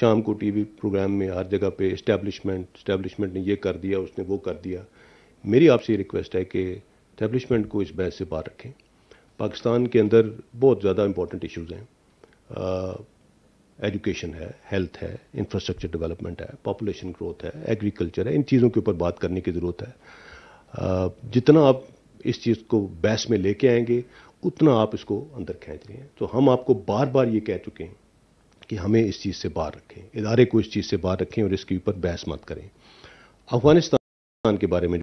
शाम को TV programme में हर जगह पे इस्टेब्लिशमेंट इस्टेब्लिशमेंट ने ये कर दिया उसने वो कर दिया मेरी आपसे ये रिक्वेस्ट है कि इस्टेब्लिशमेंट को इस बहस से बाहर रखें पाकिस्तान के अंदर बहुत ज़्यादा इंपॉर्टेंट इश्यूज हैं एजुकेशन है हेल्थ है इंफ्रास्ट्रक्चर डेवलपमेंट है पॉपुलेशन ग्रोथ है एग्रीकल्चर है इन चीज़ों के ऊपर बात करने की ज़रूरत है आ, जितना आप इस चीज़ को बहस में लेके आएंगे उतना आप इसको अंदर खींच रहे हैं तो हम आपको बार बार ये कह चुके हैं कि हमें इस चीज़ से बाहर रखें इदारे को इस चीज़ से बाहर रखें और इसके ऊपर बहस मत करें अफगानिस्तान के बारे में